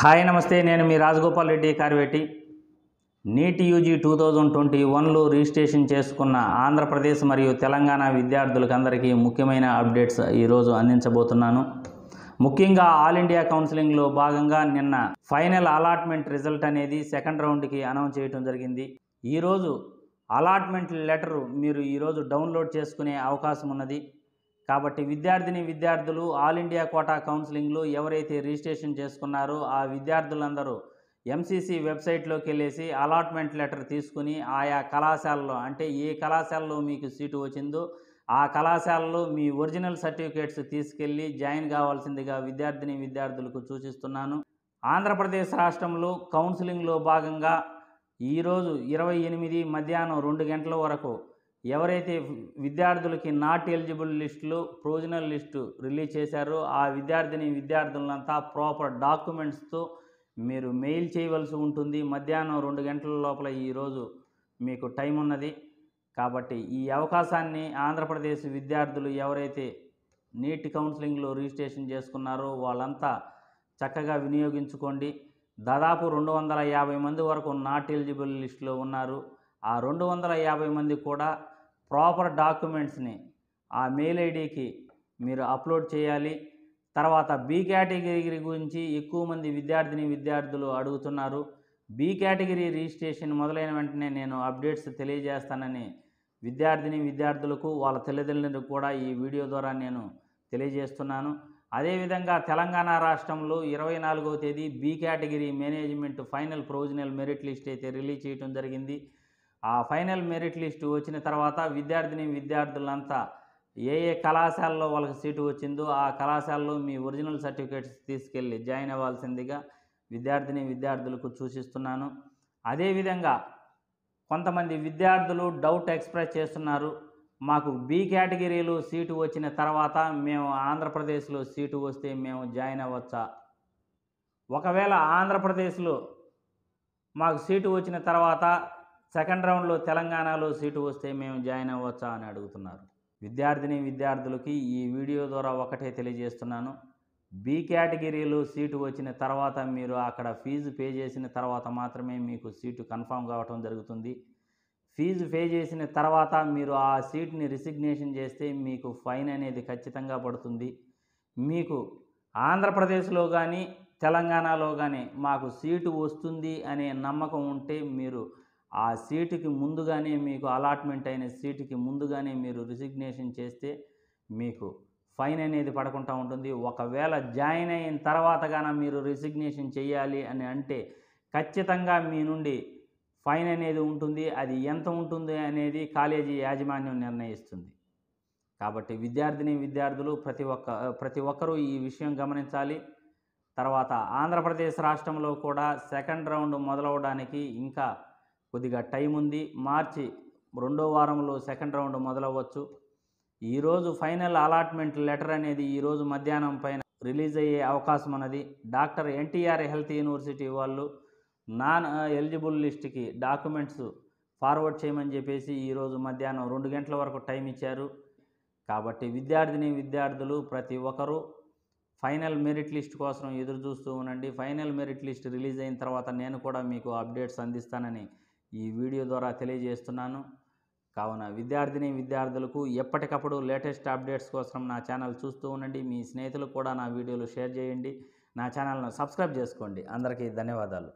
hi నమస్తే నేను మీ రాజగోపాల్ రెడ్డి కార్వేటి NEET UG two thousand twenty వన్లో రిజిస్ట్రేషన్ చేసుకున్న ఆంధ్రప్రదేశ్ మరియు తెలంగాణ విద్యార్థులకందరికీ ముఖ్యమైన అప్డేట్స్ ఈరోజు అందించబోతున్నాను ముఖ్యంగా ఆల్ ఇండియా కౌన్సిలింగ్లో భాగంగా నిన్న ఫైనల్ అలాట్మెంట్ రిజల్ట్ అనేది సెకండ్ రౌండ్కి అనౌన్స్ చేయడం జరిగింది ఈరోజు అలాట్మెంట్ లెటరు మీరు ఈరోజు డౌన్లోడ్ చేసుకునే అవకాశం ఉన్నది కాబట్టి విద్యార్థిని విద్యార్థులు ఆల్ ఇండియా కోటా కౌన్సిలింగ్లో ఎవరైతే రిజిస్ట్రేషన్ చేసుకున్నారో ఆ విద్యార్థులందరూ ఎంసీసీ వెబ్సైట్లోకి వెళ్ళేసి అలాట్మెంట్ లెటర్ తీసుకుని ఆయా కళాశాలలో అంటే ఏ కళాశాలలో మీకు సీటు వచ్చిందో ఆ కళాశాలలో మీ ఒరిజినల్ సర్టిఫికేట్స్ తీసుకెళ్ళి జాయిన్ కావాల్సిందిగా విద్యార్థిని విద్యార్థులకు సూచిస్తున్నాను ఆంధ్రప్రదేశ్ రాష్ట్రంలో కౌన్సిలింగ్లో భాగంగా ఈరోజు ఇరవై ఎనిమిది మధ్యాహ్నం రెండు గంటల వరకు ఎవరైతే విద్యార్థులకి నాట్ ఎలిజిబుల్ లిస్టులు ప్రొవిజనల్ లిస్టు రిలీజ్ చేశారో ఆ విద్యార్థిని విద్యార్థులంతా ప్రాపర్ డాక్యుమెంట్స్తో మీరు మెయిల్ చేయవలసి ఉంటుంది మధ్యాహ్నం రెండు గంటల లోపల ఈరోజు మీకు టైం ఉన్నది కాబట్టి ఈ అవకాశాన్ని ఆంధ్రప్రదేశ్ విద్యార్థులు ఎవరైతే నీట్ కౌన్సిలింగ్లో రిజిస్ట్రేషన్ చేసుకున్నారో వాళ్ళంతా చక్కగా వినియోగించుకోండి దాదాపు రెండు వందల యాభై మంది వరకు నాట్ ఎలిజిబుల్ లిస్టులో ఉన్నారు ఆ రెండు వందల యాభై మంది కూడా ప్రాపర్ డాక్యుమెంట్స్ని ఆ మెయిల్ ఐడికి మీరు అప్లోడ్ చేయాలి తర్వాత బి కేటగిరీ గురించి ఎక్కువ మంది విద్యార్థిని విద్యార్థులు అడుగుతున్నారు బి కేటగిరీ రిజిస్ట్రేషన్ మొదలైన వెంటనే నేను అప్డేట్స్ తెలియజేస్తానని విద్యార్థిని విద్యార్థులకు వాళ్ళ తల్లిదండ్రులకు కూడా ఈ వీడియో ద్వారా నేను తెలియజేస్తున్నాను అదేవిధంగా తెలంగాణ రాష్ట్రంలో ఇరవై నాలుగవ తేదీ B category management final provisional merit list అయితే రిలీజ్ చేయడం జరిగింది ఆ ఫైనల్ మెరిట్ లిస్టు వచ్చిన తర్వాత విద్యార్థిని విద్యార్థులంతా ఏ ఏ కళాశాలలో వాళ్ళకి సీటు వచ్చిందో ఆ కళాశాలలో మీ ఒరిజినల్ సర్టిఫికేట్స్ తీసుకెళ్ళి జాయిన్ అవ్వాల్సిందిగా విద్యార్థిని విద్యార్థులకు సూచిస్తున్నాను అదేవిధంగా కొంతమంది విద్యార్థులు డౌట్ ఎక్స్ప్రెస్ చేస్తున్నారు మాకు బి కేటగిరీలో సీటు వచ్చిన తర్వాత మేము ఆంధ్రప్రదేశ్లో సీటు వస్తే మేము జాయిన్ అవ్వచ్చా ఒకవేళ ఆంధ్రప్రదేశ్లో మాకు సీటు వచ్చిన తర్వాత సెకండ్ రౌండ్లో తెలంగాణలో సీటు వస్తే మేము జాయిన్ అవ్వచ్చా అని అడుగుతున్నారు విద్యార్థిని విద్యార్థులకి ఈ వీడియో ద్వారా ఒకటే తెలియజేస్తున్నాను బి కేటగిరీలో సీటు వచ్చిన తర్వాత మీరు అక్కడ ఫీజు పే చేసిన తర్వాత మాత్రమే మీకు సీటు కన్ఫామ్ కావటం జరుగుతుంది ఫీజు పే చేసిన తర్వాత మీరు ఆ సీట్ని రిసిగ్నేషన్ చేస్తే మీకు ఫైన్ అనేది ఖచ్చితంగా పడుతుంది మీకు ఆంధ్రప్రదేశ్లో కానీ తెలంగాణలో కానీ మాకు సీటు వస్తుంది అనే నమ్మకం ఉంటే మీరు ఆ సీటుకి ముందుగానే మీకు అలాట్మెంట్ అయిన సీటుకి ముందుగానే మీరు రిజిగ్నేషన్ చేస్తే మీకు ఫైన్ అనేది పడకుండా ఉంటుంది ఒకవేళ జాయిన్ అయిన తర్వాత గాన మీరు రిజిగ్నేషన్ చేయాలి అని అంటే ఖచ్చితంగా మీ నుండి ఫైన్ అనేది ఉంటుంది అది ఎంత ఉంటుంది అనేది కాలేజీ యాజమాన్యం నిర్ణయిస్తుంది కాబట్టి విద్యార్థిని విద్యార్థులు ప్రతి ఒక్క ప్రతి ఒక్కరూ ఈ విషయం గమనించాలి తర్వాత ఆంధ్రప్రదేశ్ రాష్ట్రంలో కూడా సెకండ్ రౌండ్ మొదలవడానికి ఇంకా కొద్దిగా టైం ఉంది మార్చి రెండో వారంలో సెకండ్ రౌండ్ మొదలవ్వచ్చు ఈరోజు ఫైనల్ అలాట్మెంట్ లెటర్ అనేది ఈరోజు మధ్యాహ్నం పైన రిలీజ్ అయ్యే అవకాశం అన్నది డాక్టర్ ఎన్టీఆర్ హెల్త్ యూనివర్సిటీ వాళ్ళు నాన్ ఎలిజిబుల్ లిస్ట్కి డాక్యుమెంట్స్ ఫార్వర్డ్ చేయమని చెప్పేసి ఈరోజు మధ్యాహ్నం రెండు గంటల వరకు టైం ఇచ్చారు కాబట్టి విద్యార్థిని విద్యార్థులు ప్రతి ఒక్కరూ ఫైనల్ మెరిట్ లిస్ట్ కోసం ఎదురు చూస్తూ ఉండండి ఫైనల్ మెరిట్ లిస్ట్ రిలీజ్ అయిన తర్వాత నేను కూడా మీకు అప్డేట్స్ అందిస్తానని ఈ వీడియో ద్వారా తెలియజేస్తున్నాను కావున విద్యార్థిని విద్యార్థులకు ఎప్పటికప్పుడు లేటెస్ట్ అప్డేట్స్ కోసం నా ఛానల్ చూస్తూ ఉండండి మీ స్నేహితులు కూడా నా వీడియోలు షేర్ చేయండి నా ఛానల్ను సబ్స్క్రైబ్ చేసుకోండి అందరికీ ధన్యవాదాలు